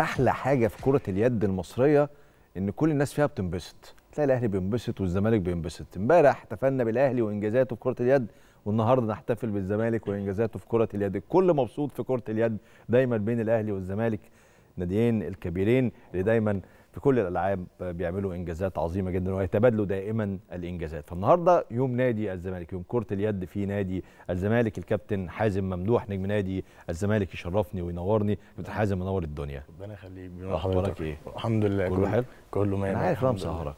احلى حاجه في كره اليد المصريه ان كل الناس فيها بتنبسط تلاقي الاهلي بينبسط والزمالك بينبسط امبارح احتفلنا بالاهلي وانجازاته في كره اليد والنهارده نحتفل بالزمالك وانجازاته في كره اليد الكل مبسوط في كره اليد دايما بين الاهلي والزمالك ناديين الكبيرين اللي دايما في كل الالعاب بيعملوا انجازات عظيمه جدا ويتبادلوا دائما الانجازات فالنهارده يوم نادي الزمالك يوم كره اليد في نادي الزمالك الكابتن حازم ممدوح نجم نادي الزمالك يشرفني وينورني كابتن حازم منور الدنيا ربنا يخليك اخبارك ايه الحمد لله كله حلو كله مية انا عارف انا مسهرك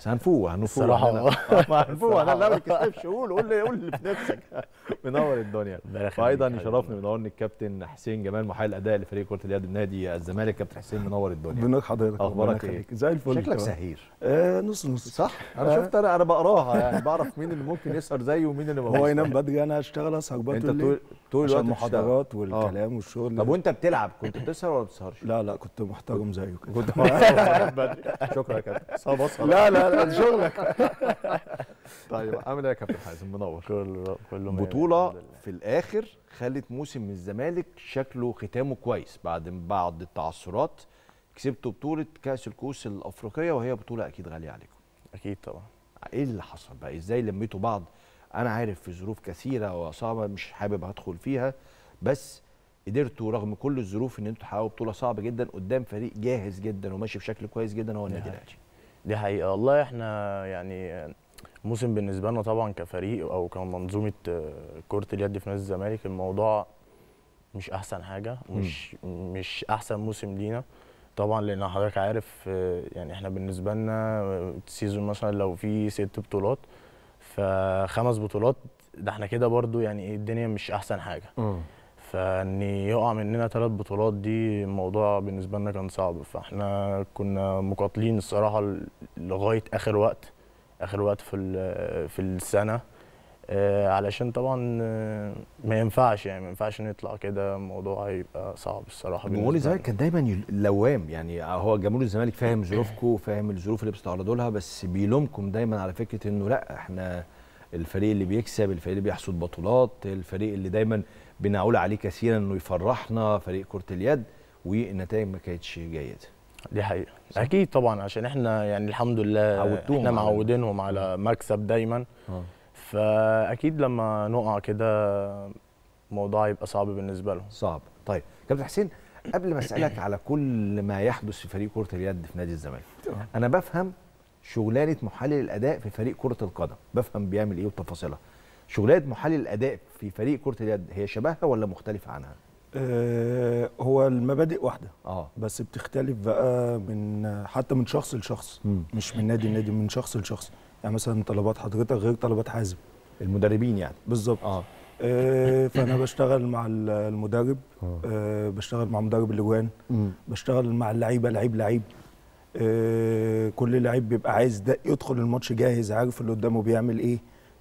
بس هنفوق هنفوق الصراحه هنفوق انا لا ما تكسفش قول قول قول اللي في نفسك منور الدنيا وايضا يشرفني منورني الكابتن حسين جمال محل الاداء لفريق كره اليد النادي الزمالك كابتن حسين منور الدنيا بنور حضرتك اخبارك ايه زي الفل شكلك سهير آه، نص نص صح آه. انا شفت انا انا بقراها يعني بعرف مين اللي ممكن يسهر زيه ومين اللي ما هو ينام بدري انا اشتغل اسهر بدري انت طول الوقت المحاضرات والكلام آه. والشغل طب وانت بتلعب كنت بتسهر ولا بتسهرش لا لا كنت محترم زيه كده كنت شكرا يا كابتن لا لا على شغلك طيب عامل ايه يا كابتن حازم منور كله كله بطوله في الاخر خلت موسم الزمالك شكله ختامه كويس بعد بعض التعثرات كسبتوا بطوله كاس الكؤوس الافريقيه وهي بطوله اكيد غاليه عليكم اكيد طبعا ايه اللي حصل بقى ازاي لميتوا بعض انا عارف في ظروف كثيره وصعبه مش حابب ادخل فيها بس قدرتوا رغم كل الظروف ان انتوا تحققوا بطوله صعبه جدا قدام فريق جاهز جدا وماشي بشكل كويس جدا هو النادي الاهلي دي حقيقه والله احنا يعني موسم بالنسبه لنا طبعا كفريق او كمنظومه آه، كره اليد في نادي الزمالك الموضوع مش احسن حاجه مش م. مش احسن موسم لينا طبعا لان حضرتك عارف آه، يعني احنا بالنسبه لنا السيزون آه، مثلا لو في ست بطولات فخمس بطولات ده احنا كده برضو يعني إيه، الدنيا مش احسن حاجه م. فان يقع مننا ثلاث بطولات دي الموضوع بالنسبه لنا كان صعب فاحنا كنا مقاتلين الصراحه لغايه اخر وقت اخر وقت في في السنه آه، علشان طبعا آه، ما ينفعش يعني ما ينفعش نطلع كده الموضوع هيبقى صعب الصراحه جمهور الزمالك كان دايما لوام يعني هو جمهور الزمالك فاهم ظروفكم فاهم الظروف اللي بتتعرضوا لها بس بيلومكم دايما على فكره انه لا احنا الفريق اللي بيكسب الفريق اللي بيحصد بطولات الفريق اللي دايما بنقول عليه كثيرا انه يفرحنا فريق كره اليد والنتائج ما كانتش جيده دي حقيقه اكيد طبعا عشان احنا يعني الحمد لله احنا معودينهم على مكسب دايما آه. فاكيد لما نقع كده الموضوع يبقى صعب بالنسبه لهم صعب طيب كابتن حسين قبل ما اسالك على كل ما يحدث في فريق كره اليد في نادي الزمالك انا بفهم شغلانه محلل الاداء في فريق كره القدم بفهم بيعمل ايه وتفاصيلها شغلانه محلل الاداء في فريق كره اليد هي شبهها ولا مختلفه عنها آه، هو المبادئ واحده اه بس بتختلف بقى من حتى من شخص لشخص م. مش من نادي لنادي من شخص لشخص يعني مثلا طلبات حضرتك غير طلبات حازم المدربين يعني بالظبط آه. آه فانا بشتغل مع المدرب آه. آه بشتغل مع مدرب الاجوان بشتغل مع اللعيبه لعيب لعيب آه، كل لعيب بيبقى عايز ده يدخل الماتش جاهز عارف اللي قدامه بيعمل ايه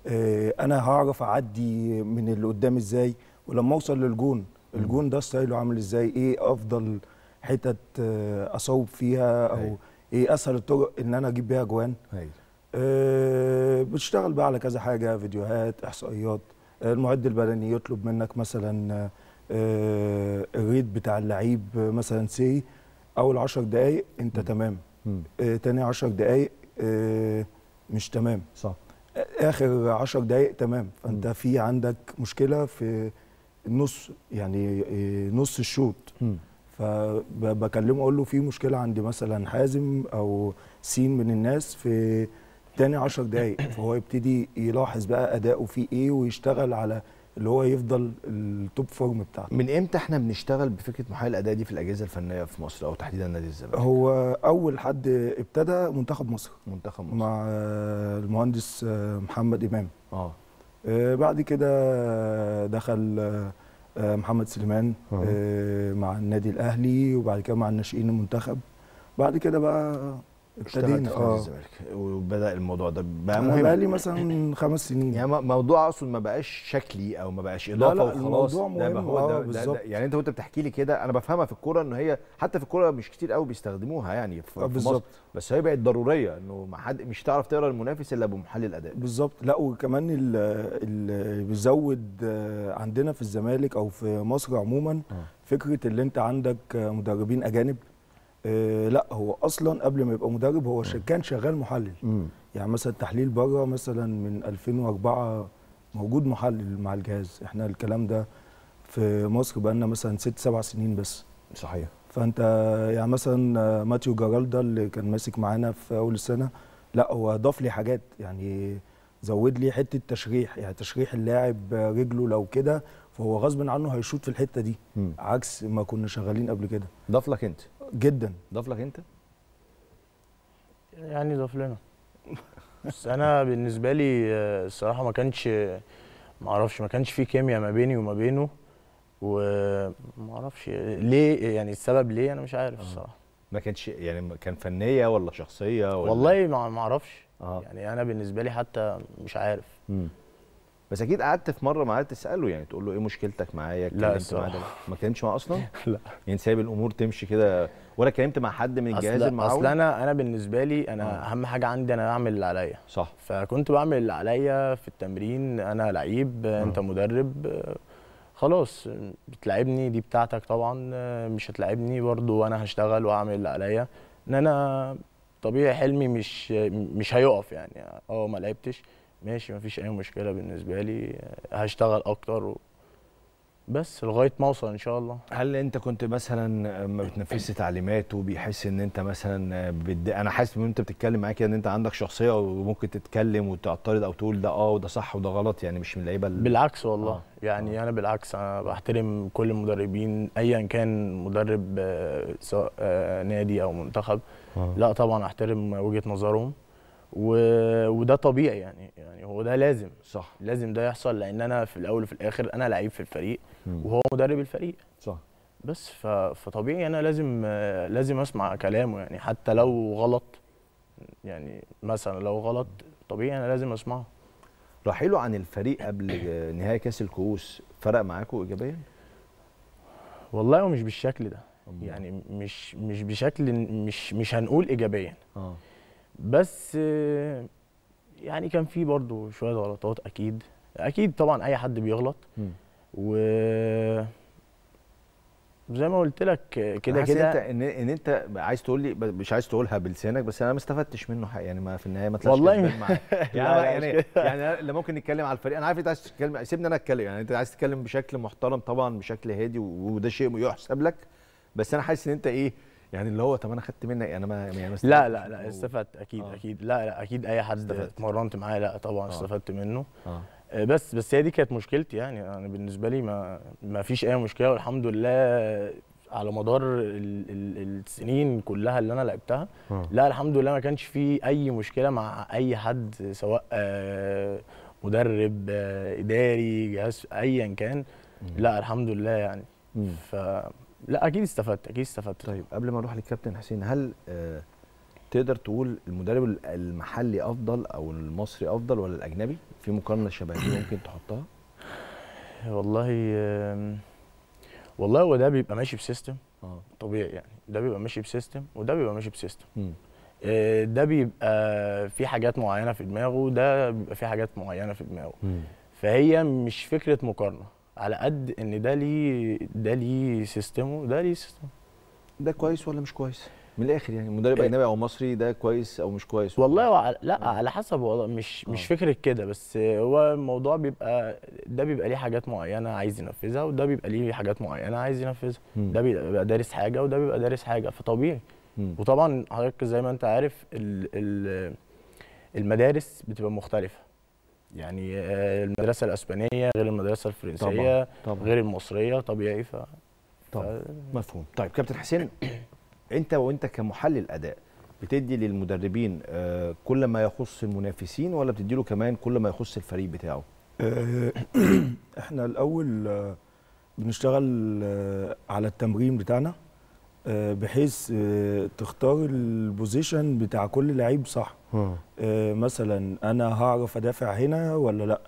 آه، انا هعرف اعدي من اللي قدام ازاي ولما اوصل للجون الجون ده ستايله عامل ازاي ايه افضل حتت آه، اصوب فيها او أيوة. ايه اسهل الطرق ان انا اجيب بيها جوان أيوة. بتشتغل بقى على كذا حاجه فيديوهات احصائيات المعد البدني يطلب منك مثلا الريد الريت بتاع اللعيب مثلا سي اول 10 دقائق انت م. تمام آه تاني 10 دقائق آه مش تمام صح اخر 10 دقائق تمام فانت م. في عندك مشكله في نص يعني آه، نص الشوط فبكلمه اقول له في مشكله عندي مثلا حازم او سين من الناس في تاني 10 دقائق فهو يبتدي يلاحظ بقى اداؤه فيه ايه ويشتغل على اللي هو يفضل التوب فورم بتاعته من امتى احنا بنشتغل بفكره محايل الاداء دي في الاجهزه الفنيه في مصر او تحديدا نادي الزمالك هو اول حد ابتدى منتخب مصر منتخب مصر مع المهندس محمد امام اه, آه، بعد كده دخل آه، محمد سليمان آه. مع النادي الاهلي وبعد كده مع الناشئين المنتخب بعد كده بقى ابتدينا في نادي آه. الزمالك وبدا الموضوع ده بقى مهم بقى لي مثلا خمس سنين يعني موضوع اقصد ما بقاش شكلي او ما بقاش اضافه لا لا وخلاص الموضوع مهم ده هو آه، ده, ده, ده يعني انت وانت بتحكي لي كده انا بفهمها في الكوره ان هي حتى في الكوره مش كتير قوي بيستخدموها يعني في, آه، في بس هي بقت ضروريه انه ما حد مش تعرف تقرا المنافس الا بمحلل اداء بالظبط لا وكمان اللي بيزود عندنا في الزمالك او في مصر عموما فكره اللي انت عندك مدربين اجانب آه، لا هو اصلا قبل ما يبقى مدرب هو كان شغال محلل مم. يعني مثلا تحليل بره مثلا من 2004 موجود محلل مع الجهاز احنا الكلام ده في مصر بقى لنا مثلا ست سبع سنين بس صحيح فانت يعني مثلا ماتيو جارالدا اللي كان ماسك معانا في اول السنه لا هو ضاف لي حاجات يعني زود لي حته تشريح يعني تشريح اللاعب رجله لو كده فهو غصب عنه هيشوط في الحته دي م. عكس ما كنا شغالين قبل كده ضاف لك انت جدا ضاف لك انت؟ يعني ضاف لنا بس انا بالنسبه لي آه، الصراحه ما كانش ما اعرفش ما كانش في كيمياء ما بيني وما بينه وما اعرفش ليه يعني السبب ليه انا مش عارف آه. الصراحه ما كانش يعني كان فنيه ولا شخصيه ولا والله ما اعرفش آه. يعني انا بالنسبه لي حتى مش عارف م. بس اكيد قعدت في مره معاه تساله يعني تقول له ايه مشكلتك معايا لا لا ما اتكلمتش معاه اصلا لا يعني سايب الامور تمشي كده ولا اتكلمت مع حد من الجهاز المعاون اصل انا انا بالنسبه لي انا آه. اهم حاجه عندي انا اعمل اللي عليا صح فكنت بعمل اللي عليا في التمرين انا لعيب آه. انت مدرب آه، خلاص بتلعبني دي بتاعتك طبعا آه، مش هتلعبني برضو انا هشتغل واعمل اللي عليا ان انا طبيعي حلمي مش مش هيقف يعني اه ما لعبتش ماشي مفيش اي مشكله بالنسبه لي هشتغل اكتر و... بس لغايه ما اوصل ان شاء الله هل انت كنت مثلا ما بتنفذش تعليمات وبيحس ان انت مثلا آه، بد... انا حاسس ان انت بتتكلم معايا كده ان انت عندك شخصيه وممكن تتكلم وتعترض او تقول ده اه وده صح وده غلط يعني مش من اللعيبه اللي... بالعكس والله آه. يعني آه. انا بالعكس انا بحترم كل المدربين ايا كان مدرب آه، سواء آه، نادي او منتخب آه. لا طبعا احترم وجهه نظرهم و... وده طبيعي يعني يعني هو ده لازم صح لازم ده يحصل لان انا في الاول وفي الاخر انا لعيب في الفريق م. وهو مدرب الفريق صح بس ف... فطبيعي انا لازم لازم اسمع كلامه يعني حتى لو غلط يعني مثلا لو غلط طبيعي انا لازم اسمعه رحيله عن الفريق قبل نهايه كاس الكؤوس فرق معاكم ايجابيا والله مش بالشكل ده يعني مش مش بشكل مش مش هنقول ايجابيا اه بس يعني كان في برضو شويه غلطات اكيد اكيد طبعا اي حد بيغلط و زي ما قلت لك كده كده انت ان ان انت عايز تقول لي مش عايز تقولها بلسانك بس انا ما استفدتش منه حاجه يعني ما في النهايه ما طلعش والله معايا يعني يعني يعني اللي ممكن نتكلم على الفريق انا عارف انت عايز تتكلم سيبني انا اتكلم يعني انت عايز تتكلم بشكل محترم طبعا بشكل هادي وده شيء يحسب لك بس انا حاسس ان انت ايه يعني اللي هو طب انا خدت منك يعني انا ما يعني لا لا لا استفدت اكيد آه. اكيد لا لا اكيد اي حد اتمرنت معاه لا طبعا آه. استفدت منه آه. آه، بس بس هي دي كانت مشكلتي يعني انا يعني بالنسبه لي ما ما فيش اي مشكله والحمد لله على مدار ال ال السنين كلها اللي انا لعبتها آه. لا الحمد لله ما كانش في اي مشكله مع اي حد سواء آه مدرب آه اداري جهاز ايا كان لا الحمد لله يعني ف لا اكيد استفدت اكيد استفدت طيب قبل ما اروح للكابتن حسين هل آه تقدر تقول المدرب المحلي افضل او المصري افضل ولا الاجنبي في مقارنه شبهيه ممكن تحطها والله والله هو ده بيبقى ماشي بسيستم آه. طبيعي يعني ده بيبقى ماشي بسيستم وده بيبقى ماشي بسيستم آه، ده بيبقى في حاجات معينه في دماغه ده بيبقى في حاجات معينه في دماغه فهي مش فكره مقارنه على قد ان ده ليه ده ليه سيستمه ده ليه سيستمه ده كويس ولا مش كويس؟ من الاخر يعني مدرب إيه؟ اجنبي او مصري ده كويس او مش كويس والله لا آه. على حسب والله مش آه. مش فكره كده بس هو الموضوع بيبقى ده بيبقى ليه حاجات معينه عايز ينفذها وده بيبقى ليه حاجات معينه عايز ينفذها ده بيبقى دارس حاجه وده بيبقى دارس حاجه فطبيعي وطبعا حضرتك زي ما انت عارف المدارس بتبقى مختلفه يعني آه، المدرسه الاسبانيه غير المدرسه الفرنسيه طبعًا. طبعًا. غير المصريه طبيعي ف طب ف... مفهوم طيب كابتن حسين انت وانت كمحلل اداء بتدي للمدربين آه، كل ما يخص المنافسين ولا بتدي له كمان كل ما يخص الفريق بتاعه احنا الاول آه، بنشتغل على التمرين بتاعنا آه، بحيث آه، تختار البوزيشن بتاع كل لعيب صح اه. مثلا انا هعرف ادافع هنا ولا لا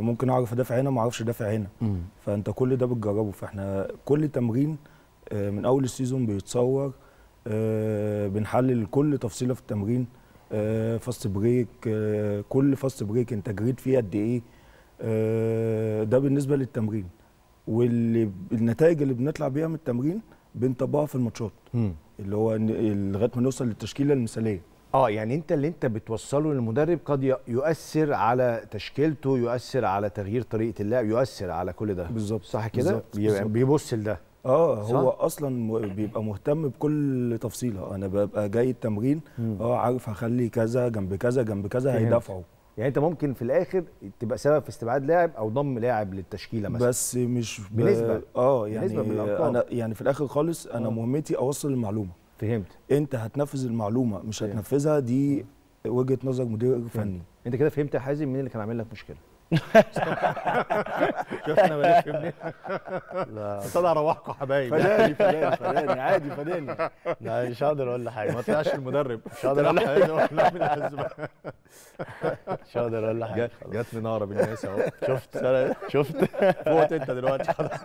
ممكن اعرف ادافع هنا ما اعرفش ادافع هنا فانت كل ده بتجربه فاحنا كل تمرين من اول السيزون بيتصور بنحلل كل تفصيله في التمرين فاست بريك كل فاست بريك انت جريت فيه قد ايه ده بالنسبه للتمرين والنتائج اللي بنطلع بيها من التمرين بنطبقها في الماتشات اللي هو لغايه ما نوصل للتشكيله المثاليه اه يعني انت اللي انت بتوصله للمدرب قد يؤثر على تشكيلته يؤثر على تغيير طريقه اللعب يؤثر على كل ده بالظبط صح كده بيبص لده اه هو اصلا بيبقى مهتم بكل تفصيله آه، انا ببقى جاي التمرين اه عارف هخلي كذا جنب كذا جنب كذا هيدافعوا يعني انت ممكن في الاخر تبقى سبب في استبعاد لاعب او ضم لاعب للتشكيله مثلا بس مش ب... بنسبه اه يعني بنسبة من انا يعني في الاخر خالص انا أوه. مهمتي اوصل المعلومه فهمت انت هتنفذ المعلومه مش هتنفذها دي وجهه نظر مدير فني انت كده فهمت يا حازم مين اللي كان عامل لك مشكله شفنا بلاش منين لا طلع اروحكم حبايب فداني فداني فداني عادي فداني لا مش هقدر اقول حاجه ما طلعش المدرب مش هقدر اقول حاجه مش هقدر اقول حاجه جت مناره بالناس اهو شفت شفت فوت انت دلوقتي خلاص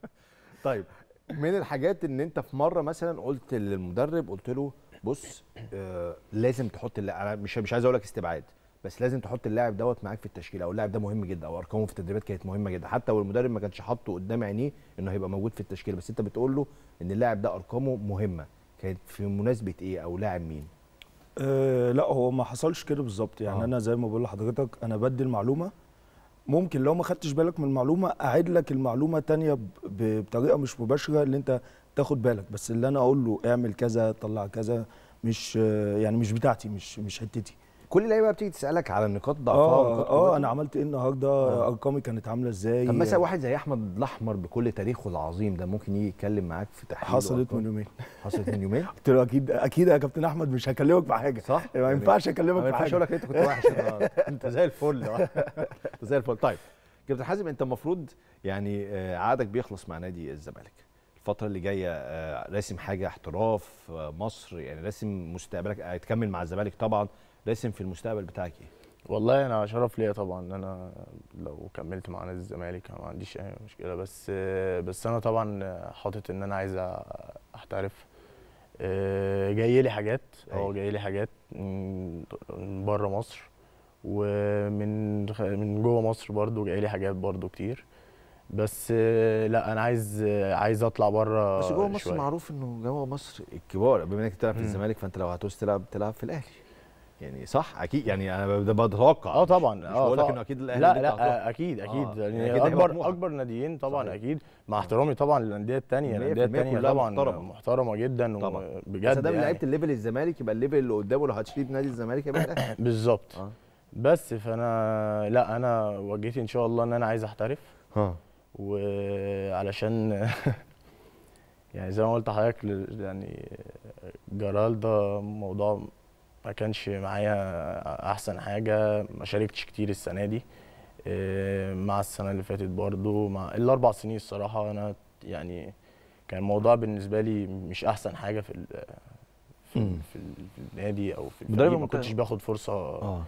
طيب من الحاجات ان انت في مره مثلا قلت للمدرب قلت له بص آه لازم تحط اللي انا مش مش عايز اقول لك استبعاد بس لازم تحط اللاعب دوت معاك في التشكيله او اللاعب ده مهم جدا او ارقامه في التدريبات كانت مهمه جدا حتى لو المدرب ما كانش حاطه قدام عينيه انه هيبقى موجود في التشكيله بس انت بتقول له ان اللاعب ده ارقامه مهمه كانت في مناسبه ايه او لاعب مين أه لا هو ما حصلش كده بالظبط يعني آه. انا زي ما بقول لحضرتك انا بدي المعلومه ممكن لو ما خدتش بالك من المعلومه اعيد لك المعلومه تانية بطريقه مش مباشره اللي انت تاخد بالك بس اللي انا اقول له اعمل كذا طلع كذا مش آه، يعني مش بتاعتي مش مش حتتي كل اللعيبه بتيجي تسالك على نقاط ضعفها اه, آه، انا عملت ايه النهارده آه. ارقامي كانت عامله ازاي طب مثلا واحد زي احمد الاحمر بكل تاريخه العظيم ده ممكن يجي يتكلم معاك في تحليل حصلت من يومين حصلت من يومين قلت له اكيد اكيد يا كابتن احمد مش هكلمك في حاجه صح ما يعني ينفعش اكلمك في حاجه ما ينفعش اقول لك انت كنت وحش انت زي الفل انت زي الفل طيب كابتن حازم انت المفروض يعني آه، عقدك بيخلص مع نادي الزمالك الفتره اللي جايه راسم حاجه احتراف مصر يعني راسم مستقبلك هتكمل مع الزمالك طبعا راسم في المستقبل بتاعك ايه؟ والله انا شرف ليا طبعا ان انا لو كملت مع نادي الزمالك انا ما عنديش اي مشكله بس بس انا طبعا حاطط ان انا عايز احترف آه، جاي لي حاجات اه جاي لي حاجات من بره مصر ومن من جوه مصر برضو جاي لي حاجات برضو كتير بس لا انا عايز عايز اطلع بره بس جوه مصر شوية. معروف انه جوه مصر الكبار بما انك بتلعب في الزمالك فانت لو هتوس تلعب تلعب في الاهلي يعني صح اكيد يعني انا بتوقع اه طبعا مش آه بقول لك انه اكيد الاهلي لا لا اكيد آه، اكيد آه يعني أكيد اكبر اكبر ناديين طبعا صحيح. اكيد مع احترامي طبعا للانديه الثانيه الانديه الثانيه طبعا محترمه, محترمه جدا طبعا بجد بس ده يعني. لعيبه الليفل الزمالك يبقى الليفل اللي قدامه لو هتشيل نادي الزمالك يبقى بالظبط آه. بس فانا لا انا وجهتي ان شاء الله ان انا عايز احترف اه وعلشان يعني زي ما قلت لحضرتك يعني جرال ده موضوع ما كانش معايا احسن حاجه ما شاركتش كتير السنه دي آه، مع السنه اللي فاتت برضو مع الاربع سنين الصراحه انا يعني كان الموضوع بالنسبه لي مش احسن حاجه في الـ في, الـ في النادي او في الفريق ما كنتش باخد فرصه آه.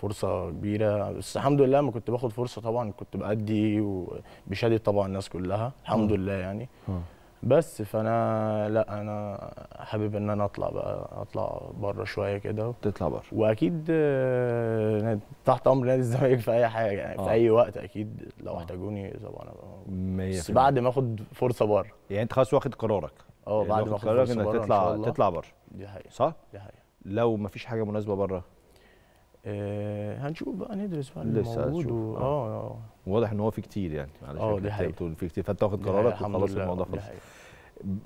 فرصه كبيره بس الحمد لله ما كنت باخد فرصه طبعا كنت بادي وبشهاده طبعا الناس كلها الحمد م. آه. لله يعني م. آه. بس فانا لا انا حابب ان انا اطلع بقى اطلع بره شويه كده تطلع بره واكيد آه، تحت امر نادي الزمالك في اي حاجه يعني آه. في اي وقت اكيد لو آه. احتاجوني طبعا انا بس بعد ما اخد فرصه بره يعني انت خلاص واخد قرارك اه يعني بعد ما اخد قرارك انك تطلع إن تطلع بره دي حقيقه صح؟ دي حقيقه لو ما فيش حاجه مناسبه بره آه هنشوف بقى ندرس بقى لسه موجود و... آه. آه،, اه واضح ان هو في كتير يعني اه ده حقيقي في كتير فانت واخد قرارك وخلاص الموضوع خلص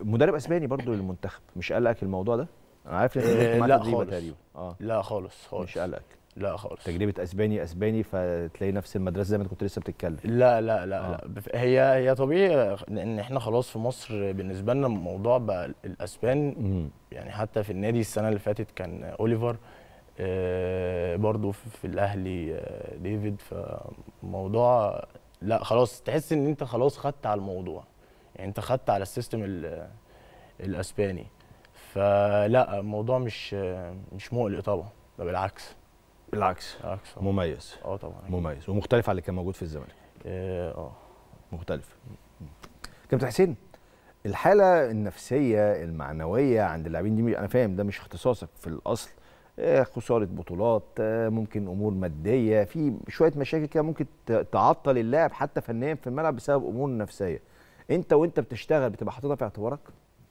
مدرب اسباني برضو للمنتخب مش قلقك الموضوع ده؟ انا عارف ان إيه لا خالص تقريبا اه لا خالص خالص مش قلقك لا خالص تجربه اسباني اسباني فتلاقي نفس المدرسه زي ما انت كنت لسه بتتكلم لا لا لا, آه. لا هي هي طبيعي ان احنا خلاص في مصر بالنسبه لنا الموضوع بقى الاسبان مم. يعني حتى في النادي السنه اللي فاتت كان اوليفر آه، برضو في الاهلي آه، ديفيد فموضوع لا خلاص تحس ان انت خلاص خدت على الموضوع يعني انت خدت على السيستم الاسباني فلا الموضوع مش مش مقلق طبعا ده بالعكس بالعكس بالعكس مميز اه طبعا مميز ومختلف عن اللي كان موجود في الزمالك اه, آه. مختلف كابتن حسين الحاله النفسيه المعنويه عند اللاعبين دي انا فاهم ده مش اختصاصك في الاصل آه، خساره بطولات آه، ممكن امور ماديه في شويه مشاكل كده ممكن تعطل اللاعب حتى فنيا في الملعب بسبب امور نفسيه انت وانت بتشتغل بتبقى حاططها في اعتبارك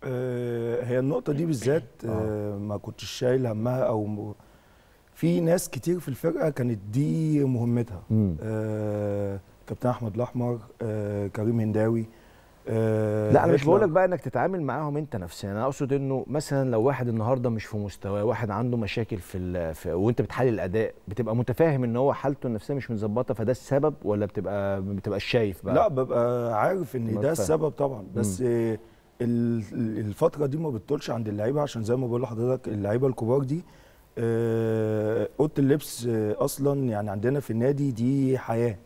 آه، هي النقطه دي بالذات ما كنتش شايل همها او في ناس كتير في الفرقه كانت دي مهمتها كابتن احمد الاحمر كريم هنداوي آه، لا انا مش بقول لك بقى انك تتعامل معاهم انت نفسيا انا اقصد انه مثلا لو واحد النهارده مش في مستواه واحد عنده مشاكل في, في وانت بتحلل الاداء بتبقى متفاهم ان هو حالته النفسيه مش متظبطه فده السبب ولا بتبقى بتبقى شايف بقى لا ببقى عارف ان ده السبب طبعا بس مم. الفتره دي ما بتطولش عند اللعيبه عشان زي ما بقول لحضرتك اللعيبه الكبار دي آه، اوضه اللبس آه، اصلا يعني عندنا في النادي دي حياه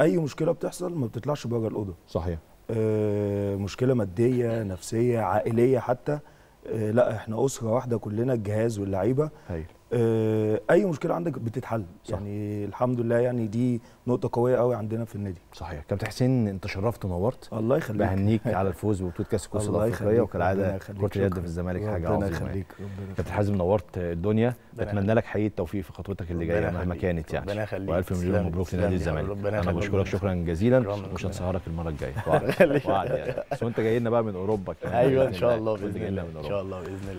اي مشكله بتحصل ما بتطلعش بره الاوضه صحيح آه مشكله ماديه نفسيه عائليه حتى آه لا احنا اسره واحده كلنا الجهاز واللعيبه آه، اي مشكله عندك بتتحل صح. يعني الحمد لله يعني دي نقطه قويه قوي عندنا في النادي صحيح كابتن حسين انت شرفت ونورت الله يخليك بهنيك على الفوز ببطوله كاس الكؤوس الافريقيه وكالعاده كره اليد في الزمالك حاجه عظيمه يعني. الله يخليك كابتن حازم نورت آه، الدنيا بتمنى لك حقيقه التوفيق في خطوتك اللي جايه مهما كانت يعني ربنا يخليك والف مليون مبروك لنادي الزمالك انا بشكرك شكرا جزيلا ومش هنسهرك المره الجايه وعد يعني بس وانت جاي لنا بقى من اوروبا ايوه يعني ان شاء الله باذن الله ان شاء الله باذن الله